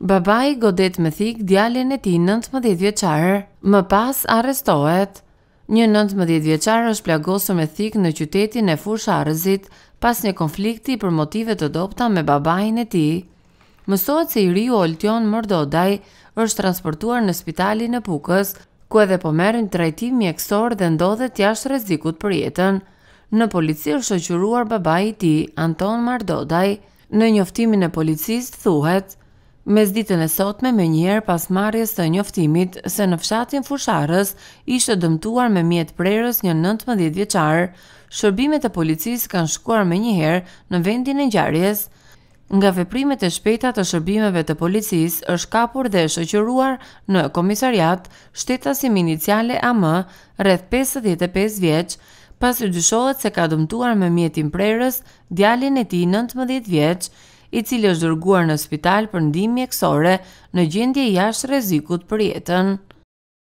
babai godet me thik djalin e tij 19 vjeçar. Më pas arrestohet. Një 19 vjeçar është plagosur me thik në qytetin e Fushërzit pas një konflikti për motive të dobta me babain e tij. Mësohet se i riu Oltion Mordodaj është transportuar në spitalin e Pukës, ku edhe po merrin trajtim mjekësor dhe ndodhet jashtë rrezikut për jetën. Në polici është shoqëruar babai i tij, Anton Mardodaj, në njoftimin e policisë thuhet: Me zditën e sotme me njëherë pas marjes të njoftimit se në fshatin fusharës ishte dëmtuar me mjetë prerës një 19 vjeqarë, shërbimet e policis kanë shkuar me njëherë në vendin e njarjes. Nga veprimet e shpeta të shërbimeve të policis është kapur dhe shëqëruar në komisariat shtetasim iniciale AM rreth 55 vjeqë, pas dyshohet se ka dëmtuar me mjetin prerës djalin e ti 19 vjeqë, i cili është dërguar në spital për ndihmë mjekësore në gjendje jashtë rrezikut për jetën